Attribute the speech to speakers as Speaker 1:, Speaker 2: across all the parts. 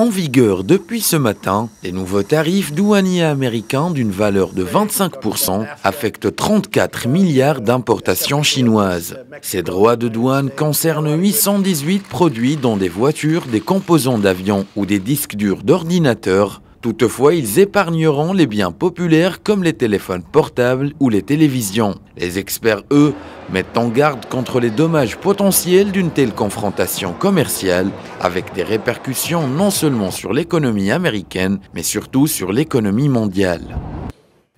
Speaker 1: en vigueur depuis ce matin, les nouveaux tarifs douaniers américains d'une valeur de 25% affectent 34 milliards d'importations chinoises. Ces droits de douane concernent 818 produits dont des voitures, des composants d'avions ou des disques durs d'ordinateurs Toutefois, ils épargneront les biens populaires comme les téléphones portables ou les télévisions. Les experts, eux, mettent en garde contre les dommages potentiels d'une telle confrontation commerciale, avec des répercussions non seulement sur l'économie américaine, mais surtout sur l'économie mondiale.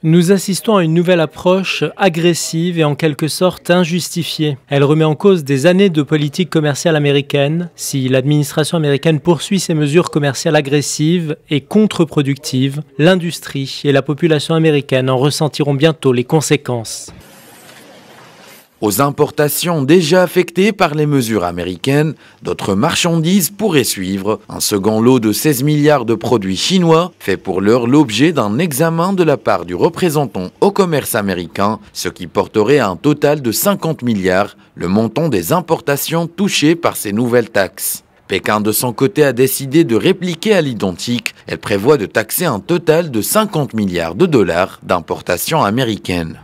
Speaker 2: Nous assistons à une nouvelle approche agressive et en quelque sorte injustifiée. Elle remet en cause des années de politique commerciale américaine. Si l'administration américaine poursuit ses mesures commerciales agressives et contre-productives, l'industrie et la population américaine en ressentiront bientôt les conséquences
Speaker 1: aux importations déjà affectées par les mesures américaines, d'autres marchandises pourraient suivre. Un second lot de 16 milliards de produits chinois fait pour l'heure l'objet d'un examen de la part du représentant au commerce américain, ce qui porterait à un total de 50 milliards le montant des importations touchées par ces nouvelles taxes. Pékin de son côté a décidé de répliquer à l'identique. Elle prévoit de taxer un total de 50 milliards de dollars d'importations américaines.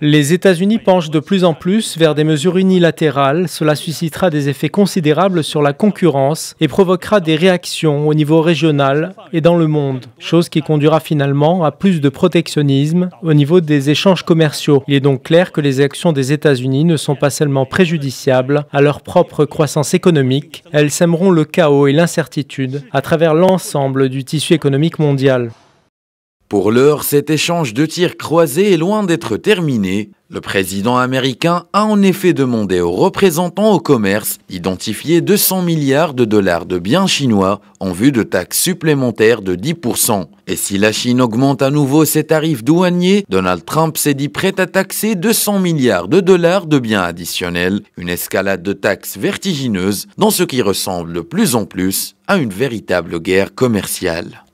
Speaker 1: Les États-Unis penchent de plus en
Speaker 2: plus vers des mesures unilatérales. Cela suscitera des effets considérables sur la concurrence et provoquera des réactions au niveau régional et dans le monde, chose qui conduira finalement à plus de protectionnisme au niveau des échanges commerciaux. Il est donc clair que les actions des États-Unis ne sont pas seulement préjudiciables à leur propre croissance économique, elles sèmeront le chaos et l'incertitude à travers l'ensemble du tissu économique mondial.
Speaker 1: Pour l'heure, cet échange de tirs croisés est loin d'être terminé. Le président américain a en effet demandé aux représentants au commerce d'identifier 200 milliards de dollars de biens chinois en vue de taxes supplémentaires de 10%. Et si la Chine augmente à nouveau ses tarifs douaniers, Donald Trump s'est dit prêt à taxer 200 milliards de dollars de biens additionnels, une escalade de taxes vertigineuse dans ce qui ressemble de plus en plus à une véritable guerre commerciale.